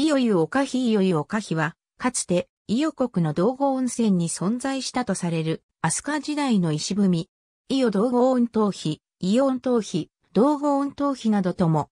伊予湯岡よ伊予湯岡ひは、かつて、伊予国の道後温泉に存在したとされる、飛鳥時代の石踏み、伊予道後温頭比、伊予温頭比、道後温頭比などとも。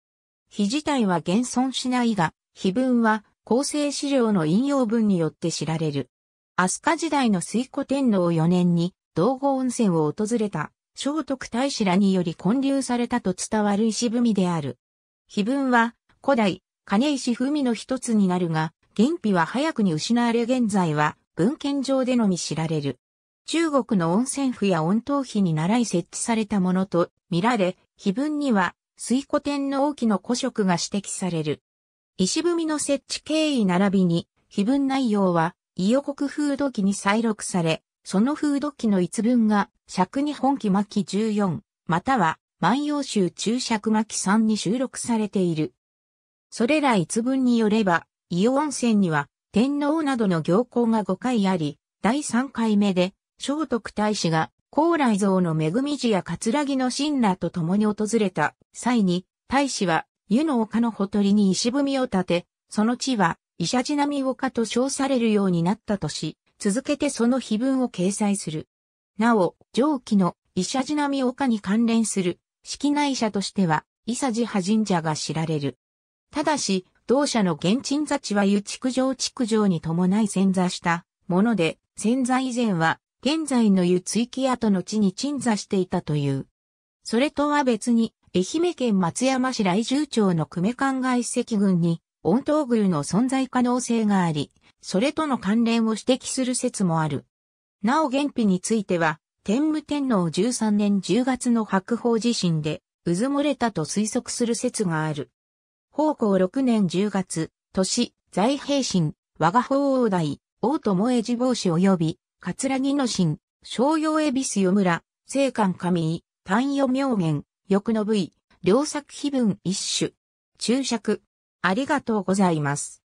比自体は現存しないが、比文は、構成資料の引用文によって知られる。飛鳥時代の水古天皇4年に、道後温泉を訪れた、聖徳太子らにより建立されたと伝わる石踏みである。碑文は、古代、金石文の一つになるが、原碑は早くに失われ現在は文献上でのみ知られる。中国の温泉府や温湯碑に習い設置されたものと見られ、碑文には水古天皇期の古色が指摘される。石踏みの設置経緯並びに、碑文内容は、伊予国風土記に再録され、その風土記の一文が、尺に本記末期14、または、万葉集中尺巻期3に収録されている。それら一文によれば、伊予温泉には天皇などの行幸が5回あり、第3回目で、聖徳太子が高麗像の恵み寺や葛城の神羅と共に訪れた際に、大使は湯の丘のほとりに石踏みを立て、その地は医者地並丘と称されるようになったとし、続けてその碑文を掲載する。なお、上記の医者地並丘に関連する式内社としては、伊佐寺派神社が知られる。ただし、同社の現鎮座地は油築城築城に伴い潜座したもので、潜座以前は、現在の湯築記跡の地に鎮座していたという。それとは別に、愛媛県松山市来住町の久米灌遺石群に、温東宮の存在可能性があり、それとの関連を指摘する説もある。なお原否については、天武天皇13年10月の白鳳地震で、渦漏れたと推測する説がある。奉公6年10月、市、在平神、我が法王大、王友え寺帽子及び、桂木の神、商用恵比寿村、聖官神井、丹与妙言、欲の部位、両作碑文一種。注釈。ありがとうございます。